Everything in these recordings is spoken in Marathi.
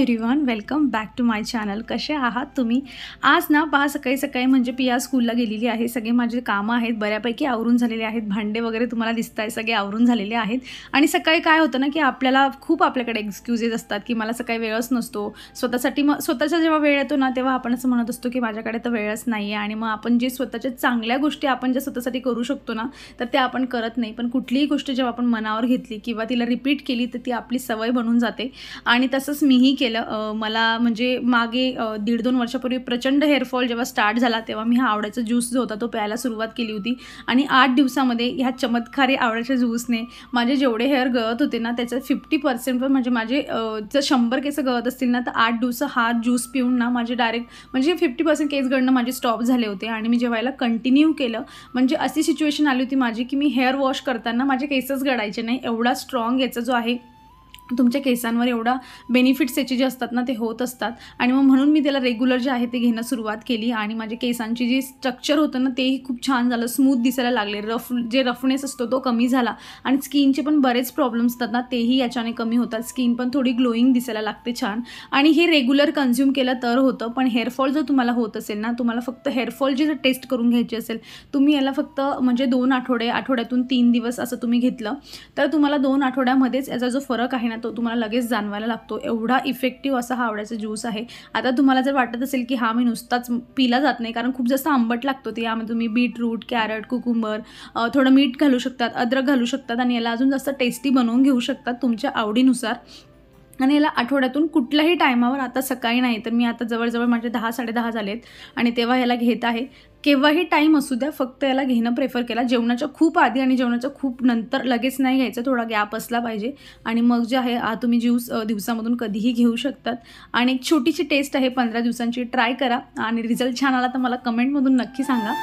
Everyone welcome back to my channel कसे आहात तुम्ही आज ना पहा सकाळी सकाळी म्हणजे पिया स्कूलला गेलेली आहे सगळे माझे कामं आहेत बऱ्यापैकी आवरून झालेले आहेत भांडे वगैरे तुम्हाला दिसत आहे सगळे आवरून झालेले आहेत आणि सकाळी काय होतं ना की आपल्याला खूप आपल्याकडे एक्सक्युजेस असतात की मला सकाळी वेळच नसतो स्वतःसाठी मग स्वतःचा जेव्हा वेळ येतो ना तेव्हा आपण असं म्हणत असतो की माझ्याकडे तर वेळच नाही आहे आणि मग आपण जे स्वतःच्या चांगल्या गोष्टी आपण ज्या स्वतःसाठी करू शकतो ना तर त्या आपण करत नाही पण कुठलीही गोष्ट जेव्हा आपण मनावर घेतली किंवा तिला रिपीट केली तर ती आपली सवय बनून जाते आणि तसंच मीही केलं केलं मला म्हणजे मागे दीड दोन वर्षापूर्वी प्रचंड हेअरफॉल जेव्हा स्टार्ट झाला तेव्हा मी हा आवड्याचा ज्यूस जो होता तो प्यायला सुरुवात केली होती आणि आठ दिवसामध्ये ह्या चमत्कारी आवड्याच्या ज्यूसने माझे जेवढे हेअर गळत होते ना त्याचं फिफ्टी पर्सेंट पण म्हणजे माझे जर शंभर केस गळत असतील ना तर आठ दिवस हा ज्यूस पिऊन ना माझे डायरेक्ट म्हणजे फिफ्टी पर्सेंट केस गळणं माझे स्टॉप झाले होते आणि मी जेव्हा कंटिन्यू केलं म्हणजे अशी सिच्युएशन आली होती माझी की मी हेअर वॉश करताना माझे केसच गडायचे नाही एवढा स्ट्रॉंग याचा जो आहे तुमच्या केसांवर एवढा बेनिफिट्स याचे जे असतात ना ते होत असतात आणि मग म्हणून मी त्याला रेग्युलर जे आहे ते घेणं सुरुवात केली आणि माझ्या केसांची जी स्ट्रक्चर होतं ना तेही खूप छान झालं स्मूथ दिसायला लागले रफ जे रफनेस असतो तो कमी झाला आणि स्किनचे पण बरेच प्रॉब्लेम्स असतात ना तेही याच्याने कमी होतात स्किन पण थोडी ग्लोईंग दिसायला लागते छान आणि हे रेग्युलर कन्झ्युम केलं तर होतं पण हेअरफॉल जर तुम्हाला होत असेल ना तुम्हाला फक्त हेअरफॉल जे जर टेस्ट करून घ्यायची असेल तुम्ही याला फक्त म्हणजे दोन आठवडे आठवड्यातून तीन दिवस असं तुम्ही घेतलं तर तुम्हाला दोन आठवड्यामध्येच याचा जो फरक आहे ना तो तुम्हाला लगेच जाणवायला लागतो एवढा इफेक्टिव्ह असा हा आवड्याचा ज्यूस आहे आता तुम्हाला जर वाटत असेल की हा मी नुसताच पिला जात नाही कारण खूप जास्त आंबट लागतो ते यामध्ये तुम्ही बीटरूट कॅरट कुकुंबर थोडं मीठ घालू शकतात अद्रक घालू शकतात आणि याला अजून जास्त टेस्टी बनवून घेऊ शकतात तुमच्या आवडीनुसार आणि याला आठवड्यातून कुठल्याही टायमावर आता सकाळी नाही तर मी आता जवळजवळ माझे दहा साडेदहा झालेत आणि तेव्हा याला घेत आहे केव्हाही टाईम असू द्या फक्त याला घेणं प्रेफर केला जेवणाच्या खूप आधी आणि जेवणाच्या खूप नंतर लगेच नाही घ्यायचं थोडा गॅप असला पाहिजे आणि मग जे आहे हा तुम्ही ज्यूस दिवसामधून कधीही घेऊ शकतात आणि एक छोटीशी टेस्ट आहे पंधरा दिवसांची ट्राय करा आणि रिझल्ट छान आला तर मला कमेंटमधून नक्की सांगा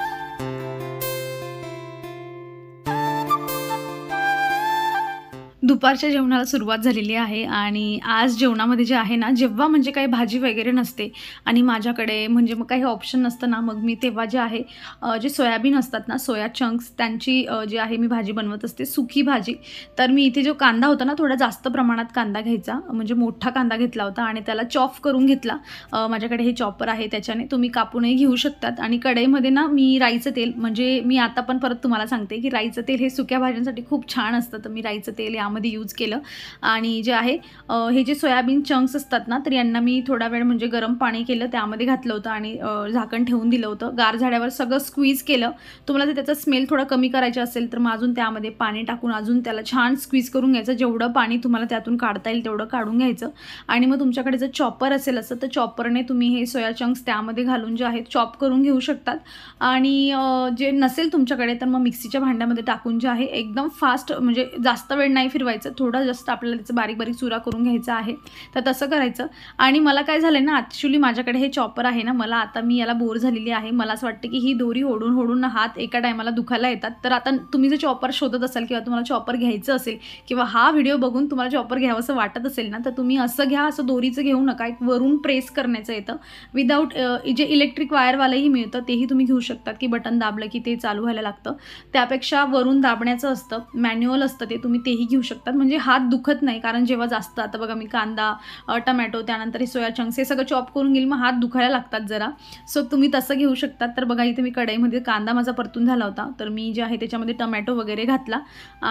दुपारच्या जेवणाला सुरुवात झालेली आहे आणि आज जेवणामध्ये जे आहे ना जेव्हा म्हणजे काही भाजी वगैरे नसते आणि माझ्याकडे म्हणजे मग काही ऑप्शन नसतं ना मग मी तेव्हा जे आहे जे सोयाबीन असतात ना सोया चंक्स त्यांची जी आहे मी भाजी बनवत असते सुकी भाजी तर मी इथे जो कांदा होता ना थोडा जास्त प्रमाणात कांदा घ्यायचा म्हणजे मोठा कांदा घेतला होता आणि त्याला चॉप करून घेतला माझ्याकडे हे चॉपर आहे त्याच्याने तुम्ही कापूनही घेऊ शकतात आणि कढईमध्ये ना मी राईचं तेल म्हणजे मी आता पण परत तुम्हाला सांगते की राईचं तेल हे सुक्या भाज्यांसाठी खूप छान असतं तर मी राईचं तेल यामध्ये मध्ये यूज केलं आणि जे आहे हे जे सोयाबीन चंक्स असतात ना तर यांना मी थोडा वेळ म्हणजे गरम पाणी केलं त्यामध्ये घातलं होतं आणि झाकण ठेवून दिलं होतं गार झाड्यावर सगळं स्क्वीज केलं तुम्हाला जर त्याचा स्मेल थोडा कमी करायचा असेल तर मग अजून त्यामध्ये पाणी टाकून अजून त्याला छान स्क्वीज करून घ्यायचं जेवढं पाणी तुम्हाला त्यातून काढता येईल तेवढं काढून घ्यायचं आणि मग तुमच्याकडे जर चॉपर असेल असं तर चॉपरने तुम्ही हे सोया चंक्स त्यामध्ये घालून जे आहेत चॉप करून घेऊ शकतात आणि जे नसेल तुमच्याकडे तर मग मिक्सीच्या भांड्यामध्ये टाकून जे आहे एकदम फास्ट म्हणजे जास्त वेळ नाही फिर फिरवायचं थोडं जास्त आपल्याला त्याचं बारीक बारीक चुरा करून घ्यायचा आहे तर तसं करायचं आणि मला काय झालं ना ॲक्च्युली माझ्याकडे हे चॉपर आहे ना मला आता मी याला बोर झालेली आहे मला असं वाटतं की ही दोरी ओढून ओढून हात एका टायमाला दुखायला येतात तर आता तुम्ही जर चॉपर शोधत असाल किंवा तुम्हाला चॉपर घ्यायचं असेल किंवा हा व्हिडिओ बघून तुम्हाला चॉपर असं वाटत असेल ना तर तुम्ही असं घ्या असं दोरीचं घेऊ नका एक वरून प्रेस करण्याचं येतं विदाऊट जे इलेक्ट्रिक वायरवालंही मिळतं तेही तुम्ही घेऊ शकतात की बटन दाबलं की ते चालू व्हायला लागतं त्यापेक्षा वरून दाबण्याचं असतं मॅन्युअल असतं ते तुम्ही तेही घेऊ शकता शकतात म्हणजे हात दुखत नाही कारण जेव्हा जास्त आता बघा मी कांदा टमॅटो त्यानंतर हे सोया चंक्स हे सगळं चॉप करून घेईल मग हात दुखायला लागतात जरा सो तुम्ही तसं घेऊ शकतात तर बघा इथे मी कढईमध्ये कांदा माझा परतून झाला होता तर मी जे आहे त्याच्यामध्ये टमॅटो वगैरे घातला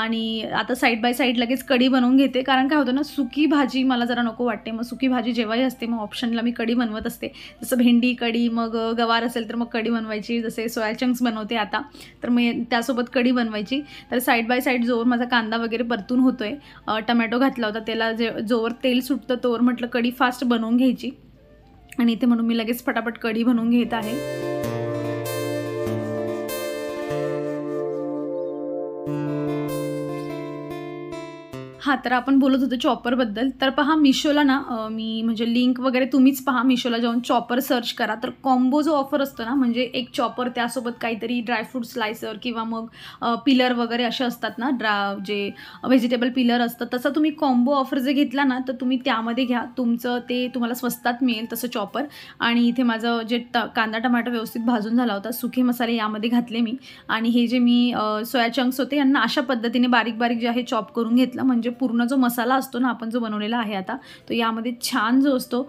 आणि आता साईड बाय साईड लगेच कढी बनवून घेते कारण काय होतं ना सुकी भाजी मला जरा नको वाटते मग सुकी भाजी जेव्हाही असते मग ऑप्शनला मी कढी बनवत असते जसं भेंडी कढी मग गवार असेल तर मग कढी बनवायची जसे सोया चंक्स बनवते आता तर मी त्यासोबत कढी बनवायची तर साईड बाय साईड जोर माझा कांदा वगैरे परतून होता होतो टमॅटो घातला होता त्याला जे जोवर तेल सुटतं तोवर म्हटलं कढी फास्ट बनवून घ्यायची आणि इथे म्हणून मी लगेच फटाफट कढी बनवून घेत आहे हां तर आपण बोलत होतो चॉपरबद्दल तर पहा मिशोला ना मी म्हणजे लिंक वगैरे तुम्हीच पहा मिशोला जाऊन चॉपर सर्च करा तर कॉम्बो जो ऑफर असतो ना म्हणजे एक चॉपर त्यासोबत काहीतरी ड्रायफ्रूट स्लायसर किंवा मग पिलर वगैरे असे असतात ना ड्रा जे व्हेजिटेबल पिलर असतात तसा तुम्ही कॉम्बो ऑफर जे घेतला ना तर तुम्ही त्यामध्ये घ्या तुमचं ते तुम्हाला स्वस्तात मिळेल तसं चॉपर आणि इथे माझं जे ट कांदा टमाटर व्यवस्थित भाजून झाला होता सुखे मसाले यामध्ये घातले मी आणि हे जे मी सोया चंक्स होते यांना अशा पद्धतीने बारीक बारीक जे आहे चॉप करून घेतलं म्हणजे पूर्ण जो मसाला असतो ना आपण जो बनवलेला आहे आता तो यामध्ये छान जो असतो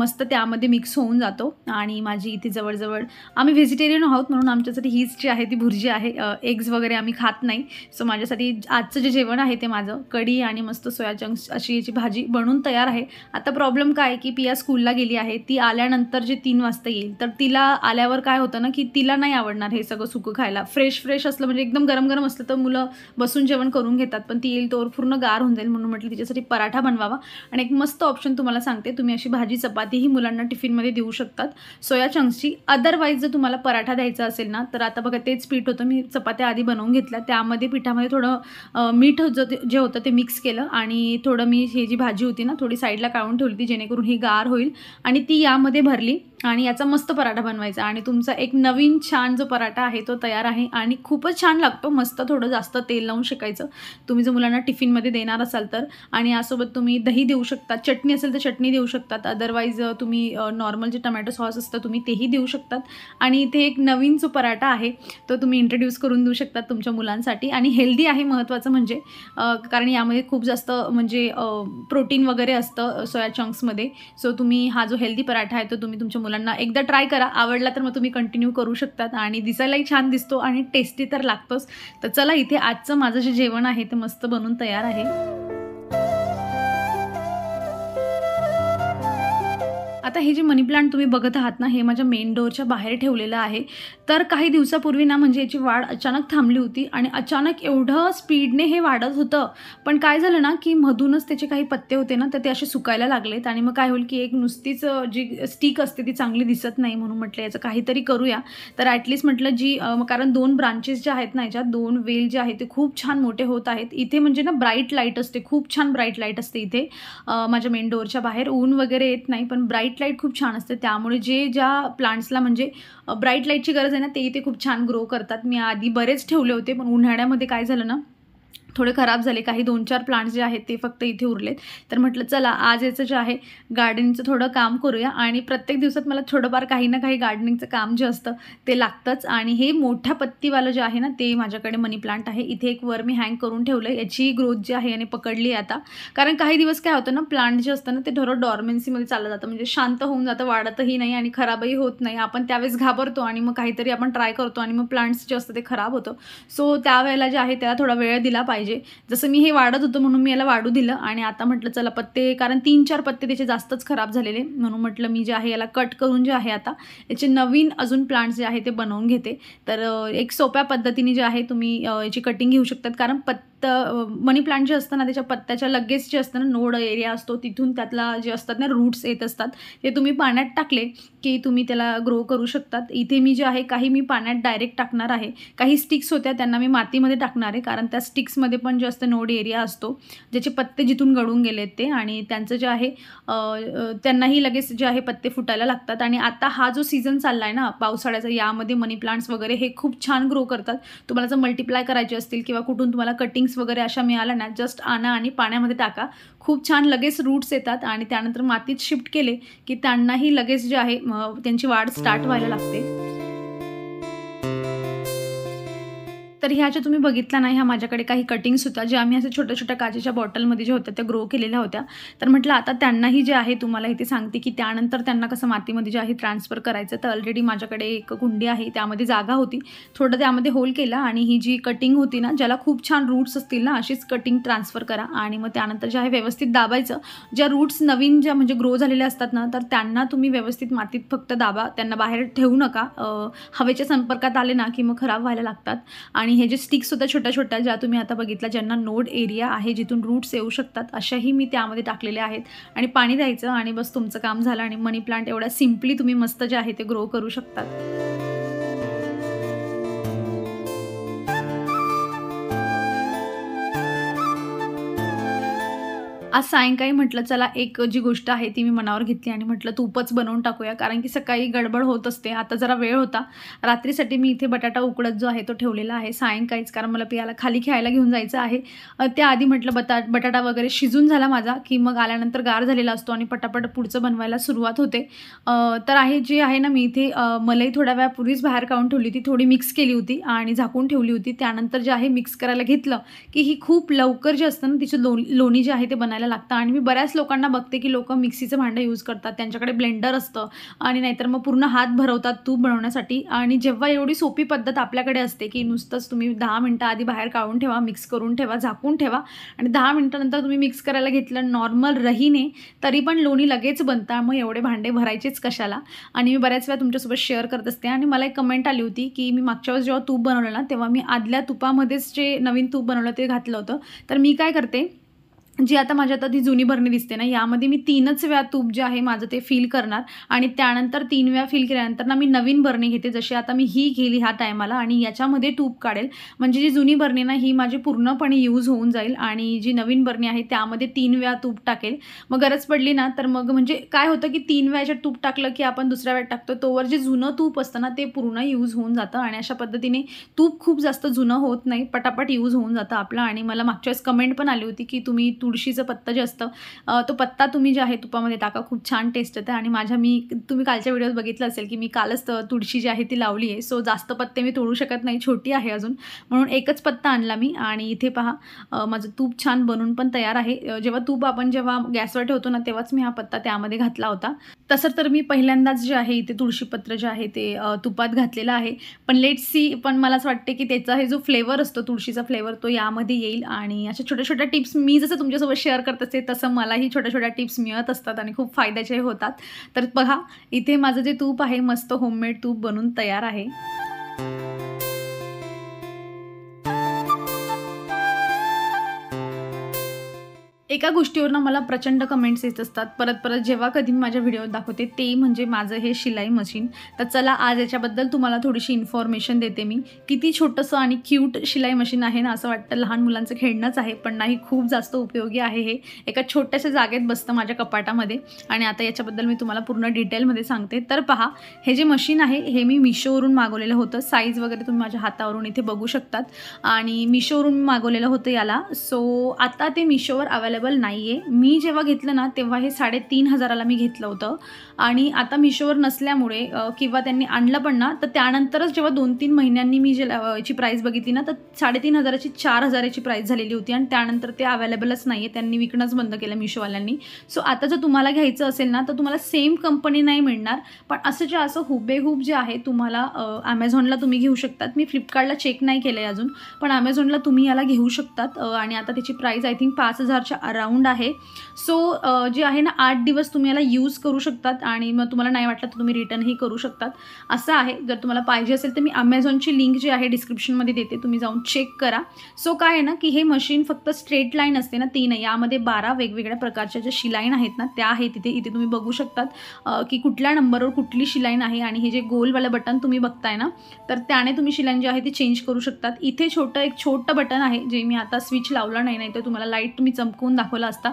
मस्त त्यामध्ये मिक्स होऊन जातो आणि माझी इथे जवळजवळ आम्ही व्हेजिटेरियन आहोत म्हणून आमच्यासाठी हीच जी आहे ती भुर्जी आहे एग्ज वगैरे आम्ही खात नाही सो माझ्यासाठी आजचं जे जेवण आहे ते माझं कढी आणि मस्त सोया चंक्स अशी याची भाजी बनून तयार आहे आता प्रॉब्लेम काय की पिया स्कूलला गेली आहे ती आल्यानंतर जे तीन वाजता येईल तर तिला आल्यावर काय होतं ना की तिला नाही आवडणार हे सगळं सुकं खायला फ्रेश फ्रेश असलं म्हणजे एकदम गरम गरम असलं तर मुलं बसून जेवण करून घेतात पण ती येईल तोवर पूर्ण गार होऊन जाईल म्हणून म्हटलं तिच्यासाठी पराठा बनवावा आणि एक मस्त ऑप्शन तुम्हाला सांगते तुम्ही अशी भाजी चपातीही मुलांना टिफिनमध्ये देऊ शकतात सोया चंक्सची अदरवाईज जर तुम्हाला पराठा द्यायचा असेल ना तर आता बघा तेच पीठ होतं मी चपात्या आधी बनवून घेतल्या त्यामध्ये पिठामध्ये थोडं मीठ जे होतं ते मिक्स केलं आणि थोडं मी हे जी भाजी होती ना थोडी साईडला काढून ठेवली ती जेणेकरून ही गार होईल आणि ती यामध्ये भरली आणि याचा मस्त पराठा बनवायचा आणि तुमचा एक नवीन छान जो पराठा आहे तो तयार आहे आणि खूपच छान लागतो मस्त थोडं जास्त तेल लावून शिकायचं तुम्ही जर मुलांना टिफिनमध्ये देणार असाल तर आणि यासोबत तुम्ही दही देऊ शकता चटणी असेल तर चटणी देऊ शकतात अदरवाईज तुम्ही नॉर्मल जे टमॅटो सॉस असतं तुम्ही तेही देऊ शकतात आणि इथे एक नवीन जो पराठा आहे तो तुम्ही इंट्रोड्यूस करून देऊ शकतात तुमच्या मुलांसाठी आणि हेल्दी आहे महत्त्वाचं म्हणजे कारण यामध्ये खूप जास्त म्हणजे प्रोटीन वगैरे असतं सोया चंक्समध्ये सो तुम्ही हा जो हेल्दी पराठा आहे तो तुम्ही तुमच्या मुलांना एकदा ट्राय करा आवडला तर मग तुम्ही कंटिन्यू करू शकतात आणि दिसायलाही छान दिसतो आणि टेस्टी तर लागतोच तर चला इथे आजचं माझं जे जेवण आहे ते मस्त बनून तयार आहे आता हे जे मनी प्लांट तुम्ही बघत आहात ना हे माझ्या मेन डोअरच्या बाहेर ठेवलेलं आहे तर काही दिवसापूर्वी ना म्हणजे याची वाढ अचानक थांबली होती आणि अचानक एवढं स्पीडने हे वाढत होतं पण काय झालं ना की मधूनच त्याचे काही पत्ते होते ना तर ते असे सुकायला लागलेत आणि मग काय होईल की एक नुसतीच जी स्टिक असते ती चांगली दिसत नाही म्हणून म्हटलं याचं काहीतरी करूया तर ॲटलीस्ट म्हटलं जी कारण दोन ब्रांचेस ज्या आहेत ना याच्यात दोन वेल जे आहेत ते खूप छान मोठे होत आहेत इथे म्हणजे ना ब्राईट लाईट असते खूप छान ब्राईट लाईट असते इथे माझ्या मेन डोअरच्या बाहेर ऊन वगैरे येत नाही पण ब्राईट लाईट खूप छान असते त्यामुळे जे ज्या प्लांट्सला म्हणजे ब्राईट लाईटची गरज आहे ना ते इथे खूप छान ग्रो करतात मी आधी बरेच ठेवले होते पण उन्हाळ्यामध्ये काय झालं ना थोडे खराब झाले काही दोन चार प्लांट्स जे आहेत ते फक्त इथे उरलेत तर म्हटलं चला आज याचं जे आहे गार्डनिंगचं थोडं काम करूया आणि प्रत्येक दिवसात मला थोडंफार काही ना काही गार्डनिंगचं काम जे असतं ते लागतंच आणि हे मोठ्या पत्तीवालं जे आहे ना ते माझ्याकडे मनी प्लांट आहे इथे एक वर मी हँग करून ठेवलं आहे याची ग्रोथ जी आहे याने पकडली आता कारण काही दिवस काय होतं ना प्लांट जे असतं ना ते थोडं डॉर्मेन्सीमध्ये चाललं जातं म्हणजे शांत होऊन जातं वाढतही नाही आणि खराबही होत नाही आपण त्यावेळेस घाबरतो आणि मग काहीतरी आपण ट्राय करतो आणि मग प्लांट्स जे असतं ते खराब होतं सो त्यावेळेला जे आहे त्याला थोडा वेळ दिला पाहिजे पाहिजे जसं मी हे वाढत होतं म्हणून मी याला वाढू दिलं आणि आता म्हटलं चला पत्ते कारण तीन चार पत्ते त्याचे जास्तच खराब झालेले म्हणून म्हटलं मी जे आहे याला कट करून जे आहे आता याचे नवीन अजून प्लांट्स जे आहे ते बनवून घेते तर एक सोप्या पद्धतीने जे आहे तुम्ही याची कटिंग घेऊ शकतात कारण पत् तर मनी प्लांट जे असतं ना त्याच्या पत्त्याच्या लगेच जे असतं ना नोड एरिया असतो तिथून त्यातला जे असतात ना रूट्स येत असतात ते तुम्ही पाण्यात टाकले की तुम्ही त्याला ग्रो करू शकतात इथे मी जे आहे काही मी पाण्यात डायरेक्ट टाकणार आहे काही स्टिक्स होत्या त्यांना मी मातीमध्ये टाकणार आहे कारण त्या स्टिक्समध्ये पण जे असतं नोड एरिया असतो ज्याचे पत्ते जिथून गळून गेले ते आणि त्यांचं जे आहे त्यांनाही लगेच जे आहे पत्ते फुटायला लागतात आणि आता हा जो सीझन चालला आहे ना पावसाळ्याचा यामध्ये मनी प्लांट्स वगैरे हे खूप छान ग्रो करतात तुम्हाला जर मल्टिप्लाय करायचे असतील किंवा कुठून तुम्हाला कटिंग वगैरे अशा मिळाल्या ना जस्ट आणा आणि पाण्यामध्ये टाका खूप छान लगेच रूट्स येतात आणि त्यानंतर मातीत शिफ्ट केले की त्यांनाही लगेच जे आहे त्यांची वाढ स्टार्ट व्हायला लागते तर ह्या ज्या तुम्ही बघितल्या नाही ह्या माझ्याकडे काही कटिंग्स होत्या ज्या आम्ही असे छोट्या छोट्या काचेच्या बॉटलमध्ये ज्या होत्या त्या ग्रो केलेल्या होत्या तर म्हटलं आता त्यांनाही जे आहे तुम्हाला इथे सांगते की त्यानंतर त्यांना कसं मातीमध्ये जे आहे ट्रान्सफर करायचं तर ऑलरेडी माझ्याकडे एक कुंडी आहे त्यामध्ये जागा होती थोडं त्यामध्ये होल केला आणि ही जी कटिंग होती ना ज्याला खूप छान रूट्स असतील ना अशीच कटिंग ट्रान्सफर करा आणि मग त्यानंतर जे आहे व्यवस्थित दाबायचं ज्या रूट्स नवीन ज्या म्हणजे ग्रो झालेल्या असतात ना तर त्यांना तुम्ही व्यवस्थित मातीत फक्त दाबा त्यांना बाहेर ठेवू नका हवेच्या संपर्कात आले ना की मग खराब व्हायला लागतात आणि हे जे स्टिक्स सुद्धा छोट्या छोट्या ज्या तुम्ही आता बघितल्या ज्यांना नोड एरिया आहे जिथून रूट्स येऊ शकतात अशाही मी त्यामध्ये टाकलेल्या आहेत आणि पाणी द्यायचं आणि बस तुमचं काम झालं आणि मनी प्लांट एवढा सिम्पली तुम्ही मस्त जे आहे ते ग्रो करू शकतात आज सायंकाळी म्हटलं चला एक जी गोष्ट आहे ती मी मनावर घेतली आणि म्हटलं तूपच बनवून टाकूया कारण की सकाळी गडबड होत असते आता जरा वेळ होता रात्रीसाठी मी इथे बटाटा उकडत जो आहे तो ठेवलेला आहे सायंकाळीच कारण मला पियाला खाली खेळायला घेऊन जायचं आहे त्याआधी म्हटलं बटा बटाटा वगैरे शिजून झाला माझा की मग आल्यानंतर गार झालेला असतो आणि पटापट पुढचं बनवायला सुरुवात होते तर आहे जे आहे ना मी इथे मलाही थोड्या वेळापूर्वीच बाहेर काढून ठेवली होती थोडी मिक्स केली होती आणि झाकून ठेवली होती त्यानंतर जे आहे मिक्स करायला घेतलं की ही खूप लवकर जे असतं ना तिची लो लोणी जे आहे ते बनाय आणायला लागतं आणि मी बऱ्याच लोकांना बघते की लोक मिक्सीचं भांडं यूज करतात त्यांच्याकडे ब्लेंडर असतं आणि नाहीतर मग पूर्ण हात भरवतात तूप बनवण्यासाठी आणि जेव्हा एवढी सोपी पद्धत आपल्याकडे असते की नुसतंच तुम्ही दहा मिनटं आधी बाहेर काढून ठेवा मिक्स करून ठेवा झाकून ठेवा आणि दहा मिनटानंतर तुम्ही मिक्स करायला घेतलं नॉर्मल रहीने तरी पण लोणी लगेच बनता मग एवढे भांडे भरायचेच कशाला आणि मी बऱ्याच वेळा तुमच्यासोबत शेअर करत असते आणि मला एक कमेंट आली होती की मी मागच्या वेळेस जेव्हा तूप बनवलं ना तेव्हा मी आदल्या तुपामध्येच जे नवीन तूप बनवलं ते घातलं होतं तर मी काय करते जी आता माझ्या आता ती जुनी भरणी दिसते ना यामध्ये मी तीनच वेळा तूप जे आहे माझं ते फील करणार आणि त्यानंतर तीन वेळा फील केल्यानंतर ना मी नवीन भरणी घेते जशी आता मी ही घेली ह्या टायमाला आणि याच्यामध्ये तूप काढेल म्हणजे जी जुनी भरणी ना ही माझी पूर्णपणे यूज होऊन जाईल आणि जी नवीन भरणी आहे त्यामध्ये तीन वेळा तूप टाकेल मग गरज पडली ना तर मग म्हणजे काय होतं की तीन वेळाच्या तूप टाकलं की आपण दुसऱ्या वेळात टाकतो तोवर जे जुनं तूप असतं ना ते पूर्ण यूज होऊन जातं आणि अशा पद्धतीने तूप खूप जास्त जुनं होत नाही पटापट यूज होऊन जातं आपलं आणि मला मागच्या वेळेस कमेंट पण आली होती की तुम्ही तू तुळशीचं पत्ता जे असतं तो पत्ता तुम्ही जे आहे तुपामध्ये टाका खूप छान टेस्ट येते आणि माझ्या मी तुम्ही कालच्या व्हिडिओत बघितलं असेल की मी कालच तुळशी जी आहे ती लावली आहे सो जास्त पत्ते मी तोडू शकत नाही छोटी आहे अजून म्हणून एकच पत्ता आणला मी आणि इथे पहा माझं तूप छान बनून पण तयार आहे जेव्हा तूप आपण जेव्हा गॅसवर ठेवतो ना तेव्हाच मी हा पत्ता त्यामध्ये घातला होता तसं तर मी पहिल्यांदाच जे आहे इथे तुळशीपत्र जे आहे ते तुपात घातलेलं आहे पण लेट सी पण मला असं वाटते की त्याचा हे जो फ्लेवर असतो तुळशीचा फ्लेवर तो यामध्ये येईल आणि अशा छोट्या छोट्या टिप्स मी जसं तुमच्या तुमच्यासोबत शेअर करत असते तसं मलाही छोट्या छोट्या टिप्स मिळत असतात आणि खूप फायद्याचे होतात तर बघा इथे माझं जे तूप आहे मस्त होममेड तूप बनून तयार आहे एका गोष्टीवरनं मला प्रचंड कमेंट्स येत असतात परत परत जेव्हा कधी मी माझ्या व्हिडिओ दाखवते ते म्हणजे माझं हे शिलाई मशीन तर चला आज याच्याबद्दल तुम्हाला थोडीशी इन्फॉर्मेशन देते मी किती छोटंसं आणि क्यूट शिलाई मशीन आहे ना असं वाटतं लहान मुलांचं खेळणंच आहे पण नाही खूप जास्त उपयोगी आहे हे एका छोट्याशा जागेत बसतं माझ्या कपाटामध्ये आणि आता याच्याबद्दल मी तुम्हाला पूर्ण डिटेलमध्ये सांगते तर पहा हे जे मशीन आहे हे मी मिशोवरून मागवलेलं होतं साईज वगैरे तुम्ही माझ्या हातावरून इथे बघू शकतात आणि मिशोवरून मागवलेलं होतं याला सो आता ते मिशोवर अवेलेबल अवेलेबल नाही आहे मी जेव्हा घेतलं ना तेव्हा हे साडेतीन हजाराला मी घेतलं होतं आणि आता मिशोवर नसल्यामुळे किंवा त्यांनी आणलं पण ना तर त्यानंतरच जेव्हा दोन तीन महिन्यांनी मी जे याची प्राईस बघितली ना तर साडेतीन हजाराची चार हजाराची प्राईस झालेली होती आणि त्यानंतर ते अवेलेबलच नाही आहे त्यांनी विकणंच बंद केलं मिशोवाल्यांनी सो आता जर तुम्हाला घ्यायचं असेल ना तर तुम्हाला सेम कंपनी नाही मिळणार पण असं जे असं हुबेहूब जे आहे तुम्हाला ॲमेझॉनला तुम्ही घेऊ शकतात मी फ्लिपकार्टला चेक नाही केलं आहे अजून पण ॲमेझॉनला तुम्ही याला घेऊ शकतात आणि आता त्याची प्राईस आय थिंक पाच हजारच्या राऊंड आहे सो जे आहे ना आठ दिवस तुम्ही याला यूज करू शकतात आणि मग तुम्हाला नाही वाटलं तर तुम्ही रिटर्नही करू शकतात असं आहे जर तुम्हाला पाहिजे असेल तर मी अमेझॉनची लिंक जी आहे डिस्क्रिप्शनमध्ये देते तुम्ही जाऊन चेक करा सो काय आहे ना की हे मशीन फक्त स्ट्रेट लाईन असते ना ती नाही यामध्ये बारा वेगवेगळ्या प्रकारच्या ज्या शिलाईन आहेत ना त्या आहेत तिथे इथे तुम्ही बघू शकतात की कुठल्या नंबरवर कुठली शिलाईन आहे आणि हे जे गोलवालं बटन तुम्ही बघताय ना तर त्याने तुम्ही शिलाईन जे आहे ती चेंज करू शकतात इथे छोटं एक छोटं बटन आहे जे मी आता स्विच लावला नाही नाही तर तुम्हाला लाईट तुम्ही चमकून दाखवला असता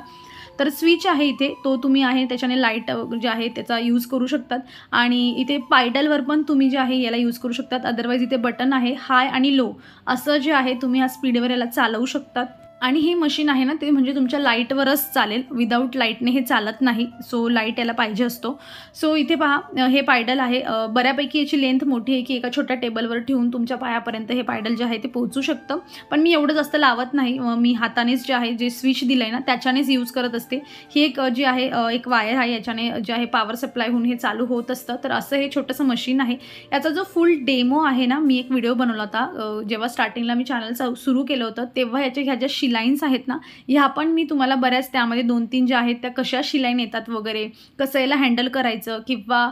तर स्विच आहे इथे तो तुम्ही आहे त्याच्याने लाईट जे आहे त्याचा यूज करू शकतात आणि इथे पायडलवर पण तुम्ही जे आहे याला यूज करू शकतात अदरवाईज इथे बटन आहे हाय आणि लो असं जे आहे तुम्ही या स्पीडवर याला चालवू शकतात आणि हे मशीन आहे ना ते म्हणजे तुमच्या लाईटवरच चालेल विदाऊट लाईटने हे चालत नाही सो लाईट याला पाहिजे असतो सो इथे पहा हे पायडल आहे बऱ्यापैकी याची लेंथ मोठी आहे की एका छोट्या टेबलवर ठेवून तुमच्या पायापर्यंत हे पायडल जे आहे ते पोहोचू शकतं पण मी एवढं जास्त लावत नाही मी हातानेच जे आहे जे स्विच दिलं आहे ना त्याच्यानेच यूज करत असते ही एक जी आहे एक वायर आहे याच्याने जे आहे पॉवर सप्लाय होऊन हे चालू होत असतं तर असं हे छोटंसं मशीन आहे याचा जो फुल डेमो आहे ना मी एक व्हिडिओ बनवला होता जेव्हा स्टार्टिंगला मी चॅनल सुरू केलं होतं तेव्हा याच्या ह्या ज्या शिलाईन्स आहेत ना ह्या पण मी तुम्हाला बऱ्याच त्यामध्ये दोन तीन ज्या आहेत त्या कशा शिलाईन येतात वगैरे कसं याला हँडल करायचं किंवा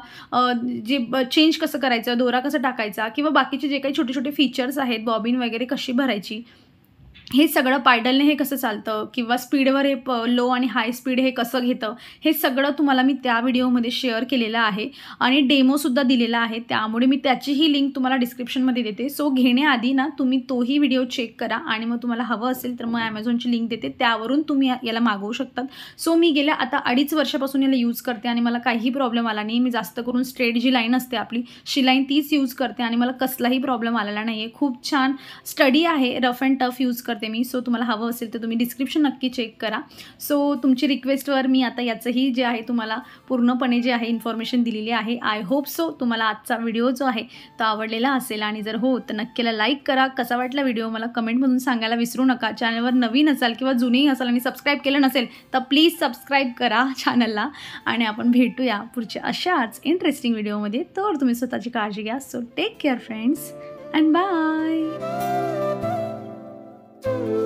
जे चेंज कसं करायचं दोरा कसा टाकायचा किंवा बाकीचे जे काही छोटे छोटे फीचर्स आहेत बॉबिन वगैरे कशी भरायची हे सगळं पायडलने हे कसं चालतं किंवा स्पीडवर हे प लो आणि हाय स्पीड हे कसं घेतं हे सगळं तुम्हाला मी त्या व्हिडिओमध्ये शेअर केलेलं आहे आणि डेमोसुद्धा दिलेला आहे त्यामुळे मी त्याचीही लिंक तुम्हाला डिस्क्रिप्शनमध्ये देते सो घेण्याआधी ना तुम्ही तोही व्हिडिओ चेक करा आणि मग तुम्हाला हवं असेल तर मग ॲमेझॉनची लिंक देते त्यावरून तुम्ही याला मागवू शकतात सो मी गेल्या आता अडीच वर्षापासून याला यूज करते आणि मला काहीही प्रॉब्लेम आला नाही मी जास्त करून स्ट्रेट जी लाईन असते आपली लाईन तीच यूज करते आणि मला कसलाही प्रॉब्लेम आलेला नाही आहे खूप छान स्टडी आहे रफ अँड टफ यूज करते करते मी सो तुम्हाला हवं असेल तर तुम्ही डिस्क्रिप्शन नक्की चेक करा सो तुमची रिक्वेस्टवर मी आता याचंही जे आहे तुम्हाला पूर्णपणे जे आहे इन्फॉर्मेशन दिलेली आहे आय होप सो तुम्हाला आजचा व्हिडिओ जो आहे तो आवडलेला असेल आणि जर हो तर नक्कीला लाईक करा कसा वाटला व्हिडिओ मला कमेंटमधून सांगायला विसरू नका चॅनलवर नवीन असाल किंवा जुनेही असाल आणि सबस्क्राईब केलं नसेल तर प्लीज सबस्क्राईब करा चॅनलला आणि आपण भेटूया पुढच्या अशाच इंटरेस्टिंग व्हिडिओमध्ये तर तुम्ही स्वतःची काळजी घ्या so take care friends and bye Thank you.